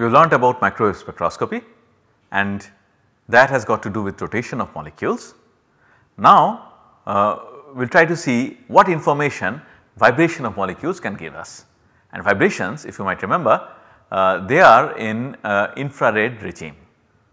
We have learnt about microwave spectroscopy and that has got to do with rotation of molecules. Now, uh, we will try to see what information vibration of molecules can give us and vibrations if you might remember uh, they are in uh, infrared regime.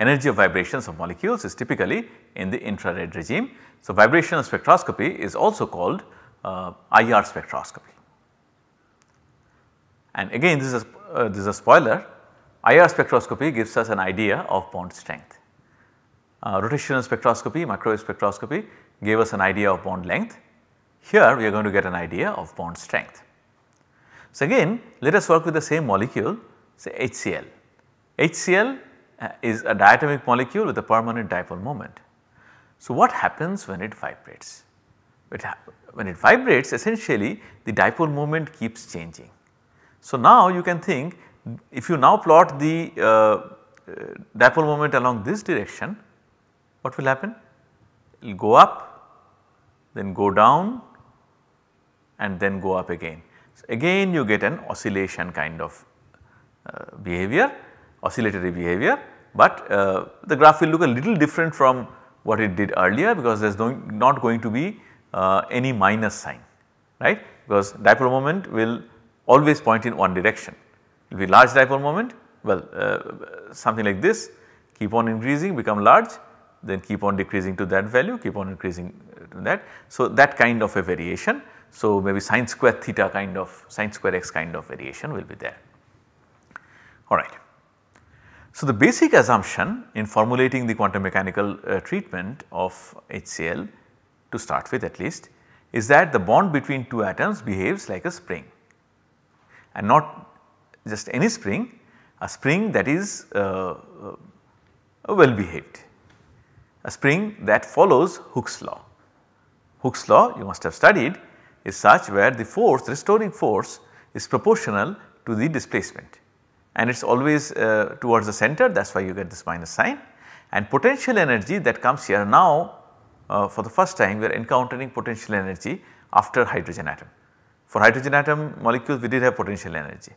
Energy of vibrations of molecules is typically in the infrared regime. So, vibrational spectroscopy is also called uh, IR spectroscopy. And again this is a, uh, this is a spoiler IR spectroscopy gives us an idea of bond strength. Uh, rotational spectroscopy, microwave spectroscopy gave us an idea of bond length. Here we are going to get an idea of bond strength. So again let us work with the same molecule say HCl. HCl uh, is a diatomic molecule with a permanent dipole moment. So what happens when it vibrates? It when it vibrates essentially the dipole moment keeps changing. So now you can think if you now plot the uh, dipole moment along this direction, what will happen? It will go up, then go down and then go up again. So, again you get an oscillation kind of uh, behavior, oscillatory behavior, but uh, the graph will look a little different from what it did earlier because there is not going to be uh, any minus sign, right because dipole moment will always point in one direction will be large dipole moment well uh, something like this keep on increasing become large then keep on decreasing to that value keep on increasing uh, to that. So, that kind of a variation. So, maybe sine square theta kind of sine square x kind of variation will be there. Alright. So, the basic assumption in formulating the quantum mechanical uh, treatment of HCl to start with at least is that the bond between two atoms behaves like a spring and not just any spring, a spring that is uh, uh well behaved, a spring that follows Hooke's law. Hooke's law you must have studied is such where the force restoring force is proportional to the displacement and it is always uh, towards the center that is why you get this minus sign and potential energy that comes here now uh, for the first time we are encountering potential energy after hydrogen atom. For hydrogen atom molecules we did have potential energy.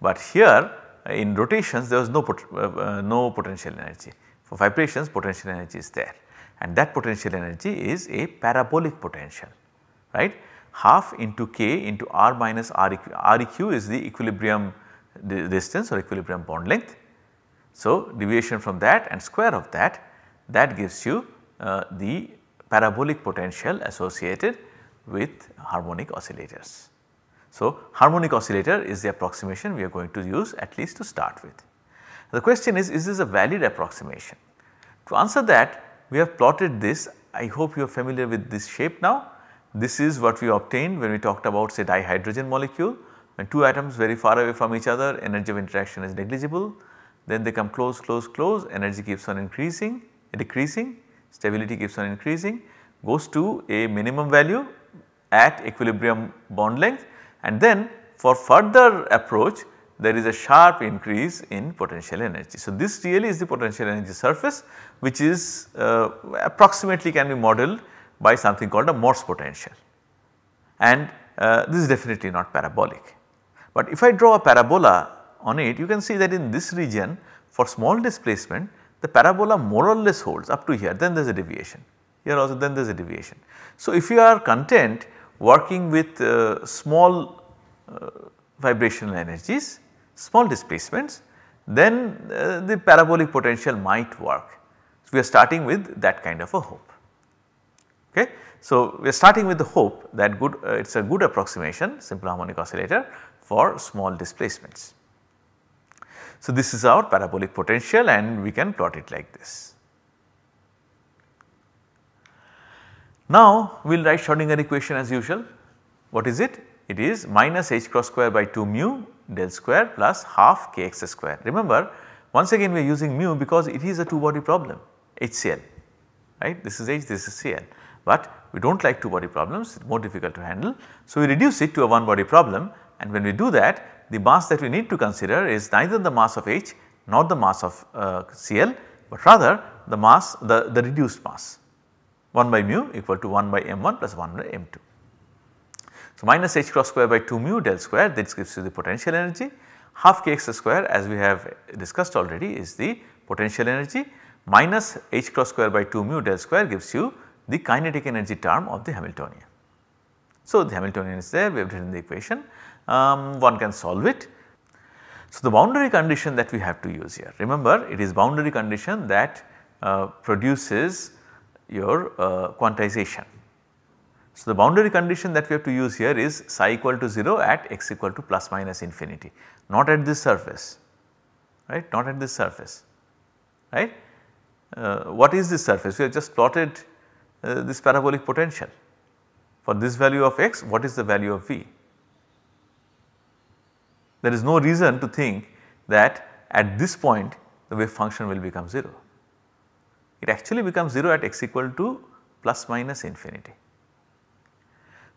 But here in rotations there was no, pot uh, uh, no potential energy. For vibrations potential energy is there and that potential energy is a parabolic potential right half into k into r minus req, eq is the equilibrium distance or equilibrium bond length. So, deviation from that and square of that that gives you uh, the parabolic potential associated with harmonic oscillators. So, harmonic oscillator is the approximation we are going to use at least to start with. The question is, is this a valid approximation? To answer that, we have plotted this. I hope you are familiar with this shape now. This is what we obtained when we talked about say dihydrogen molecule. When two atoms very far away from each other, energy of interaction is negligible. Then they come close, close, close, energy keeps on increasing, decreasing, stability keeps on increasing, goes to a minimum value at equilibrium bond length and then for further approach there is a sharp increase in potential energy. So, this really is the potential energy surface which is uh, approximately can be modeled by something called a Morse potential and uh, this is definitely not parabolic. But if I draw a parabola on it you can see that in this region for small displacement the parabola more or less holds up to here then there is a deviation here also then there is a deviation. So, if you are content working with uh, small uh, vibrational energies, small displacements, then uh, the parabolic potential might work. So, we are starting with that kind of a hope. Okay. So, we are starting with the hope that good uh, it is a good approximation simple harmonic oscillator for small displacements. So, this is our parabolic potential and we can plot it like this. Now we will write Schrodinger equation as usual. What is it? It is minus h cross square by 2 mu del square plus half kx square. Remember once again we are using mu because it is a two body problem HCl right this is H this is Cl but we do not like two body problems it is more difficult to handle. So, we reduce it to a one body problem and when we do that the mass that we need to consider is neither the mass of H nor the mass of uh, Cl but rather the mass the, the reduced mass 1 by mu equal to 1 by m1 plus 1 by m2. So, minus h cross square by 2 mu del square this gives you the potential energy half kx square as we have discussed already is the potential energy minus h cross square by 2 mu del square gives you the kinetic energy term of the Hamiltonian. So, the Hamiltonian is there we have written the equation um, one can solve it. So, the boundary condition that we have to use here remember it is boundary condition that uh, produces your uh, quantization. So, the boundary condition that we have to use here is psi equal to 0 at x equal to plus minus infinity not at this surface right not at this surface right. Uh, what is this surface we have just plotted uh, this parabolic potential for this value of x what is the value of v. There is no reason to think that at this point the wave function will become 0 it actually becomes 0 at x equal to plus minus infinity.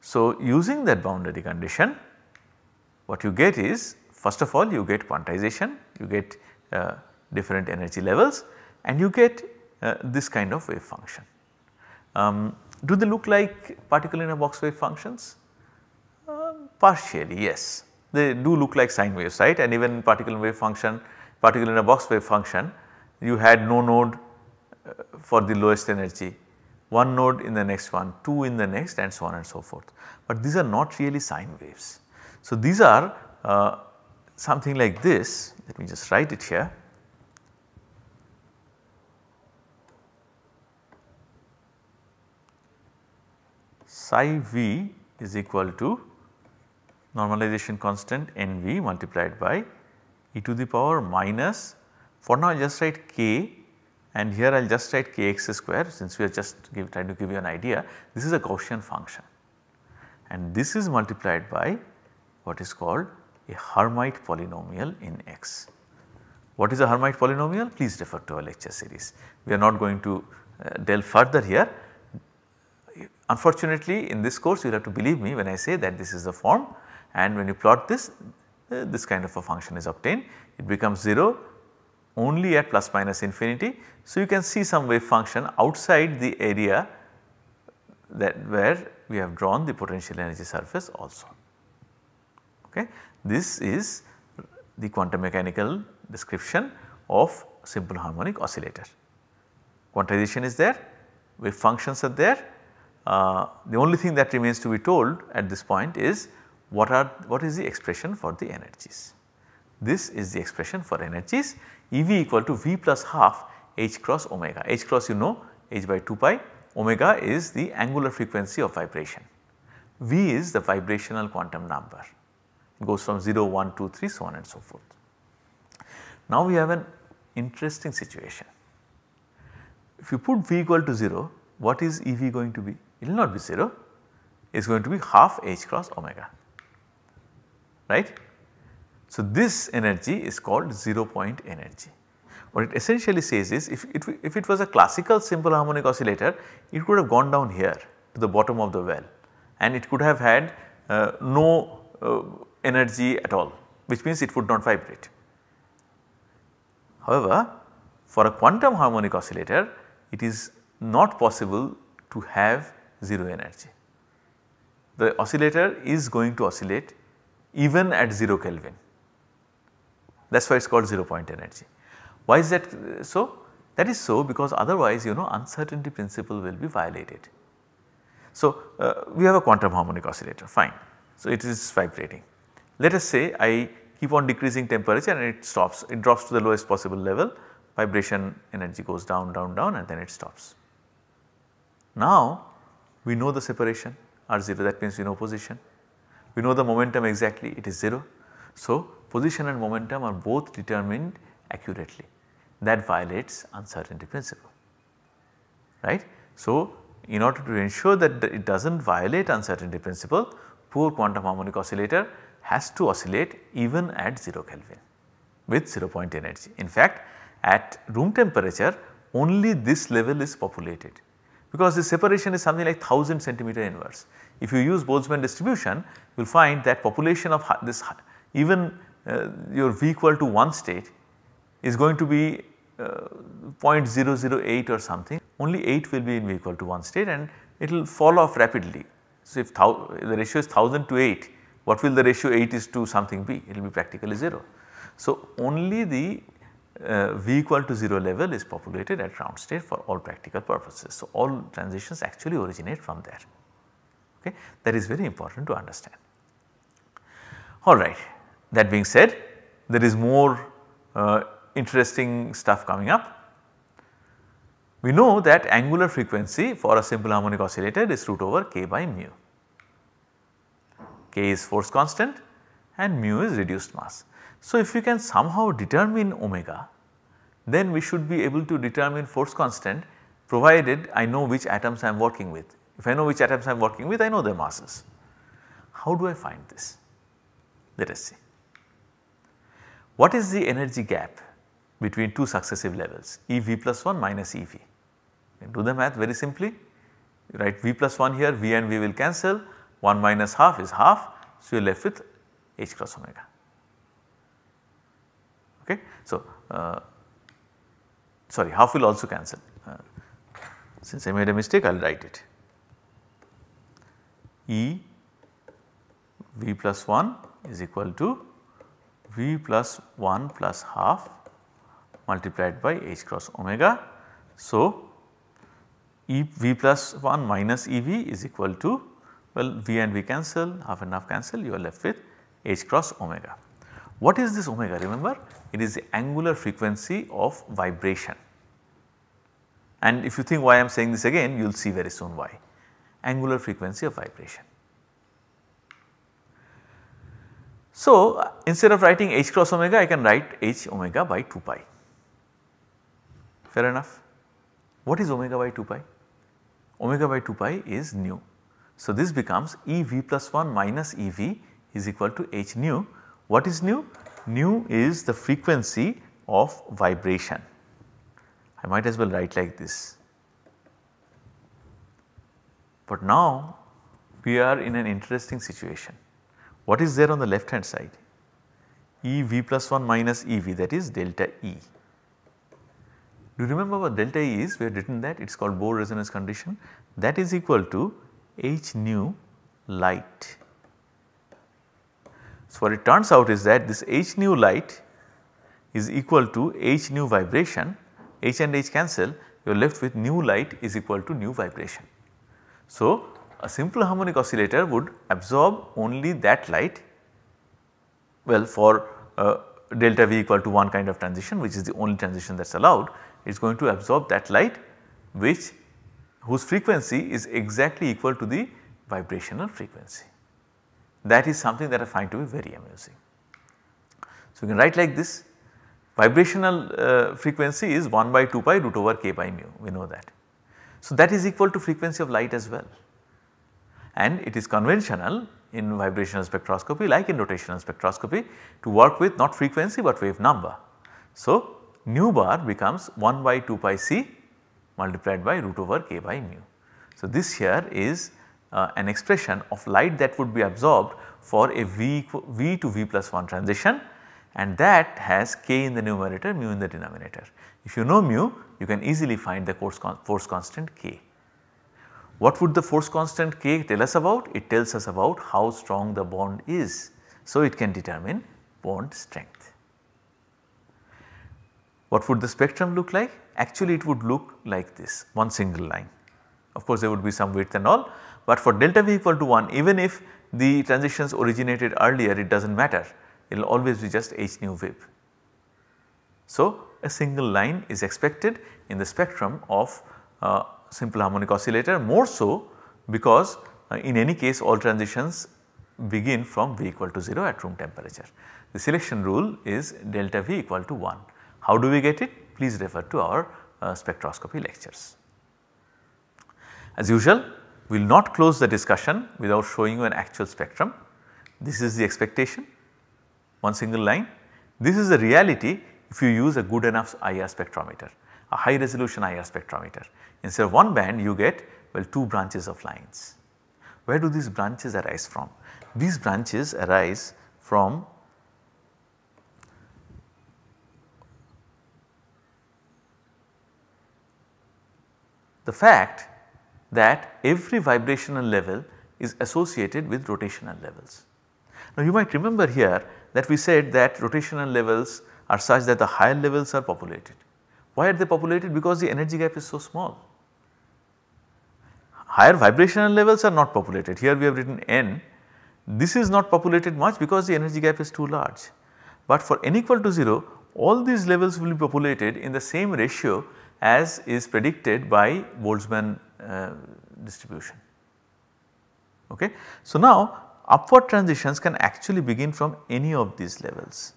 So, using that boundary condition what you get is first of all you get quantization, you get uh, different energy levels and you get uh, this kind of wave function. Um, do they look like particle in a box wave functions? Um, partially yes, they do look like sine waves right and even particle wave function, particle in a box wave function you had no node for the lowest energy, one node in the next one, two in the next and so on and so forth. But these are not really sine waves. So, these are uh, something like this, let me just write it here. Psi v is equal to normalization constant NV multiplied by e to the power minus for now just write k and here I will just write kx square since we are just give, trying to give you an idea. This is a Gaussian function and this is multiplied by what is called a Hermite polynomial in x. What is a Hermite polynomial? Please refer to our lecture series. We are not going to uh, delve further here. Unfortunately, in this course you will have to believe me when I say that this is the form and when you plot this, uh, this kind of a function is obtained. It becomes 0 only at plus minus infinity. So, you can see some wave function outside the area that where we have drawn the potential energy surface also. Okay. This is the quantum mechanical description of simple harmonic oscillator. Quantization is there, wave functions are there. Uh, the only thing that remains to be told at this point is what are what is the expression for the energies. This is the expression for energies EV equal to V plus half h cross omega. h cross you know h by 2 pi omega is the angular frequency of vibration. V is the vibrational quantum number it goes from 0 1 2 3 so on and so forth. Now we have an interesting situation. If you put V equal to 0 what is EV going to be? It will not be 0 it is going to be half h cross omega right so, this energy is called zero point energy. What it essentially says is if it, if it was a classical simple harmonic oscillator, it could have gone down here to the bottom of the well and it could have had uh, no uh, energy at all which means it would not vibrate. However, for a quantum harmonic oscillator, it is not possible to have 0 energy. The oscillator is going to oscillate even at 0 Kelvin that is why it is called 0 point energy. Why is that uh, so? That is so because otherwise you know uncertainty principle will be violated. So, uh, we have a quantum harmonic oscillator fine. So, it is vibrating. Let us say I keep on decreasing temperature and it stops it drops to the lowest possible level vibration energy goes down down down and then it stops. Now, we know the separation R0 that means we know position we know the momentum exactly it is 0. So, position and momentum are both determined accurately that violates uncertainty principle right. So, in order to ensure that it does not violate uncertainty principle poor quantum harmonic oscillator has to oscillate even at 0 Kelvin with 0 point energy. In fact, at room temperature only this level is populated because the separation is something like 1000 centimeter inverse. If you use Boltzmann distribution you will find that population of this even uh, your V equal to 1 state is going to be uh, 0.008 or something only 8 will be in V equal to 1 state and it will fall off rapidly. So, if the ratio is 1000 to 8 what will the ratio 8 is to something be it will be practically 0. So, only the uh, V equal to 0 level is populated at ground state for all practical purposes. So, all transitions actually originate from there okay that is very important to understand. All right that being said, there is more uh, interesting stuff coming up. We know that angular frequency for a simple harmonic oscillator is root over k by mu. k is force constant and mu is reduced mass. So, if we can somehow determine omega then we should be able to determine force constant provided I know which atoms I am working with. If I know which atoms I am working with I know their masses. How do I find this? Let us see. What is the energy gap between two successive levels EV plus 1 minus EV? Do the math very simply, write V plus 1 here, V and V will cancel, 1 minus half is half, so you are left with H cross omega. Okay. So, uh, sorry half will also cancel, uh, since I made a mistake I will write it E V plus 1 is equal to V plus 1 plus half multiplied by h cross omega. So, e V plus 1 minus E V is equal to well V and V cancel half and half cancel you are left with h cross omega. What is this omega remember it is the angular frequency of vibration and if you think why I am saying this again you will see very soon why angular frequency of vibration. So, instead of writing h cross omega I can write h omega by 2 pi fair enough. What is omega by 2 pi? Omega by 2 pi is nu. So, this becomes EV plus 1 minus EV is equal to h nu. What is nu? Nu is the frequency of vibration. I might as well write like this. But now we are in an interesting situation. What is there on the left hand side? EV plus 1 minus EV that is delta E. Do you remember what delta E is? We have written that it is called Bohr resonance condition that is equal to h nu light. So, what it turns out is that this h nu light is equal to h nu vibration, h and h cancel you are left with nu light is equal to nu vibration. So, a simple harmonic oscillator would absorb only that light well for uh, delta V equal to 1 kind of transition which is the only transition that is allowed it is going to absorb that light which whose frequency is exactly equal to the vibrational frequency. That is something that I find to be very amusing. So, we can write like this vibrational uh, frequency is 1 by 2 pi root over k by mu we know that. So, that is equal to frequency of light as well and it is conventional in vibrational spectroscopy like in rotational spectroscopy to work with not frequency but wave number. So, nu bar becomes 1 by 2 pi c multiplied by root over k by mu. So, this here is uh, an expression of light that would be absorbed for a v, v to v plus 1 transition and that has k in the numerator mu in the denominator. If you know mu you can easily find the force, con force constant k. What would the force constant K tell us about? It tells us about how strong the bond is. So, it can determine bond strength. What would the spectrum look like? Actually it would look like this one single line. Of course, there would be some width and all but for delta V equal to 1 even if the transitions originated earlier it does not matter it will always be just h nu wave. So, a single line is expected in the spectrum of uh, simple harmonic oscillator more so because uh, in any case all transitions begin from V equal to 0 at room temperature. The selection rule is delta V equal to 1. How do we get it? Please refer to our uh, spectroscopy lectures. As usual, we will not close the discussion without showing you an actual spectrum. This is the expectation, one single line. This is the reality if you use a good enough IR spectrometer a high resolution IR spectrometer. Instead of one band you get well two branches of lines. Where do these branches arise from? These branches arise from the fact that every vibrational level is associated with rotational levels. Now you might remember here that we said that rotational levels are such that the higher levels are populated why are they populated? Because the energy gap is so small. Higher vibrational levels are not populated. Here we have written n. This is not populated much because the energy gap is too large. But for n equal to 0, all these levels will be populated in the same ratio as is predicted by Boltzmann uh, distribution. Okay. So, now upward transitions can actually begin from any of these levels.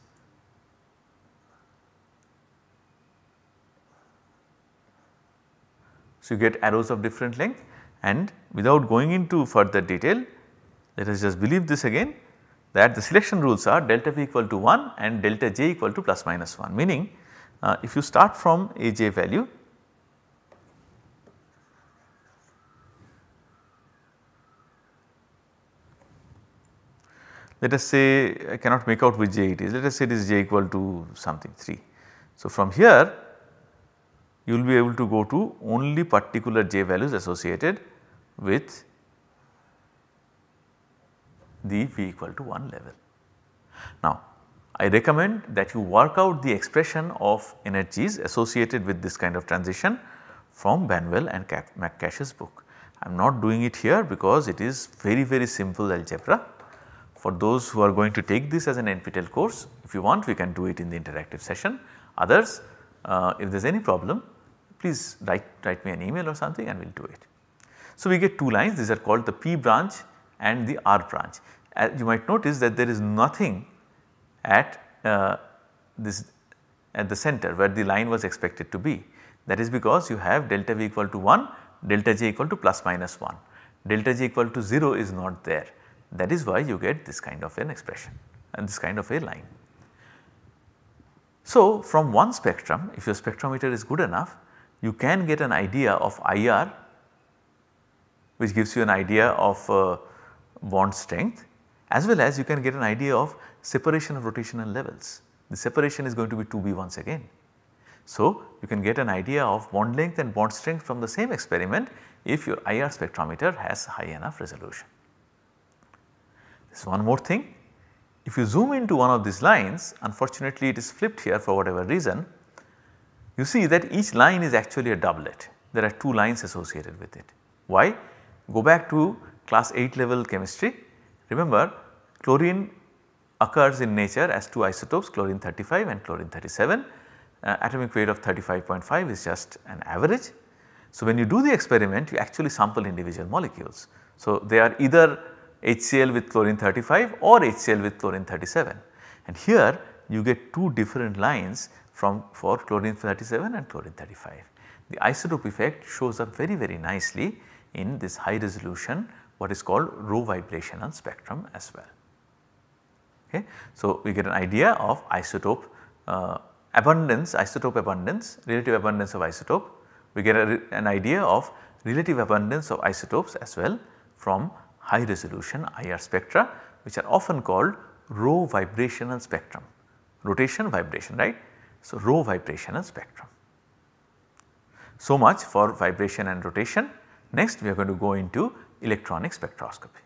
So, you get arrows of different length and without going into further detail let us just believe this again that the selection rules are delta v equal to 1 and delta j equal to plus minus 1 meaning uh, if you start from a j value let us say I cannot make out which j it is let us say it is j equal to something 3. So, from here you will be able to go to only particular j values associated with the v equal to 1 level. Now I recommend that you work out the expression of energies associated with this kind of transition from Banwell and McCash's book. I am not doing it here because it is very very simple algebra. For those who are going to take this as an NPTEL course, if you want we can do it in the interactive session. Others, uh, if there is any problem please write, write me an email or something and we will do it. So, we get two lines these are called the P branch and the R branch. As you might notice that there is nothing at uh, this at the center where the line was expected to be. That is because you have delta V equal to 1, delta J equal to plus minus 1, delta J equal to 0 is not there. That is why you get this kind of an expression and this kind of a line. So, from one spectrum if your spectrometer is good enough you can get an idea of IR which gives you an idea of uh, bond strength as well as you can get an idea of separation of rotational levels. The separation is going to be 2B once again. So, you can get an idea of bond length and bond strength from the same experiment if your IR spectrometer has high enough resolution. There is one more thing. If you zoom into one of these lines, unfortunately it is flipped here for whatever reason, you see that each line is actually a doublet. There are two lines associated with it. Why? Go back to class 8 level chemistry. Remember chlorine occurs in nature as two isotopes chlorine 35 and chlorine 37. Uh, atomic weight of 35.5 is just an average. So, when you do the experiment you actually sample individual molecules. So, they are either HCl with chlorine 35 or HCl with chlorine 37 and here you get two different lines from for chlorine 37 and chlorine 35. The isotope effect shows up very very nicely in this high resolution what is called rho vibrational spectrum as well. Okay. So, we get an idea of isotope uh, abundance, isotope abundance, relative abundance of isotope. We get a, an idea of relative abundance of isotopes as well from high resolution IR spectra which are often called rho vibrational spectrum rotation vibration right. So, rho vibration and spectrum. So much for vibration and rotation. Next we are going to go into electronic spectroscopy.